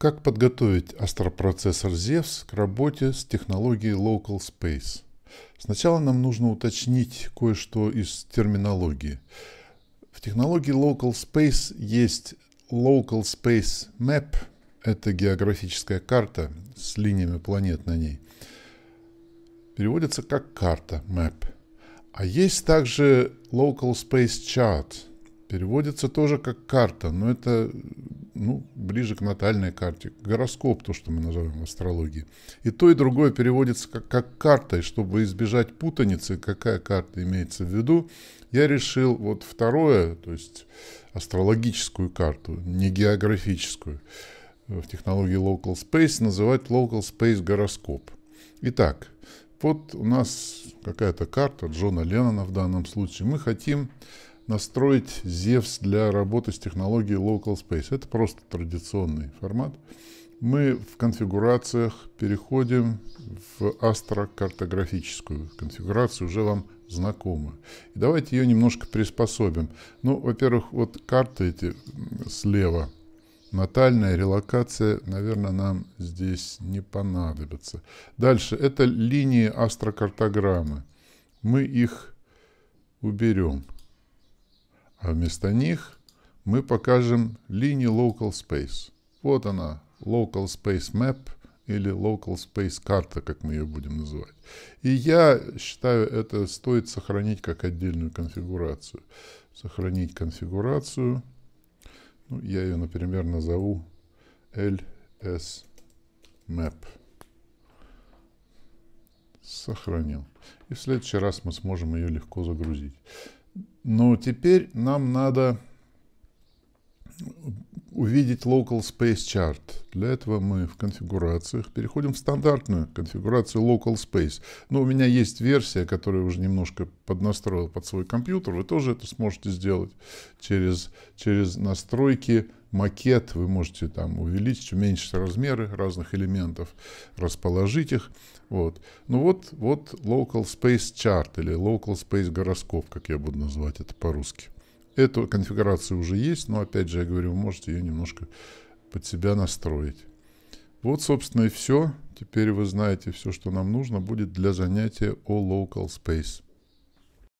Как подготовить астропроцессор Zevs к работе с технологией Local Space? Сначала нам нужно уточнить кое-что из терминологии. В технологии Local Space есть Local Space Map, это географическая карта с линиями планет на ней. Переводится как карта, map. А есть также Local Space Chart, переводится тоже как карта, но это ну, ближе к натальной карте. Гороскоп, то, что мы называем в астрологии. И то, и другое переводится как, как карта, и чтобы избежать путаницы, какая карта имеется в виду. Я решил вот второе, то есть астрологическую карту, не географическую, э, в технологии Local Space называть Local Space гороскоп. Итак, вот у нас какая-то карта Джона Леннона в данном случае. Мы хотим настроить зевс для работы с технологией Local Space. Это просто традиционный формат. Мы в конфигурациях переходим в астрокартографическую конфигурацию, уже вам знакомую. И давайте ее немножко приспособим. Ну, во-первых, вот карты эти слева – Натальная релокация, наверное, нам здесь не понадобится. Дальше. Это линии астрокартограммы. Мы их уберем. А вместо них мы покажем линию Local Space. Вот она, Local Space Map или Local Space карта, как мы ее будем называть. И я считаю, это стоит сохранить как отдельную конфигурацию. Сохранить конфигурацию. Ну, я ее, например, назову LS Map. Сохранил. И в следующий раз мы сможем ее легко загрузить. Но ну, теперь нам надо увидеть Local Space Chart. Для этого мы в конфигурациях переходим в стандартную конфигурацию Local Space. Но у меня есть версия, которую я уже немножко поднастроил под свой компьютер. Вы тоже это сможете сделать через, через настройки макет, вы можете там увеличить, уменьшить размеры разных элементов, расположить их. Вот. Ну вот, вот Local Space Chart или Local Space гороскоп, как я буду называть это по-русски. Эту конфигурацию уже есть, но опять же, я говорю, вы можете ее немножко под себя настроить. Вот, собственно, и все. Теперь вы знаете все, что нам нужно будет для занятия о Local Space.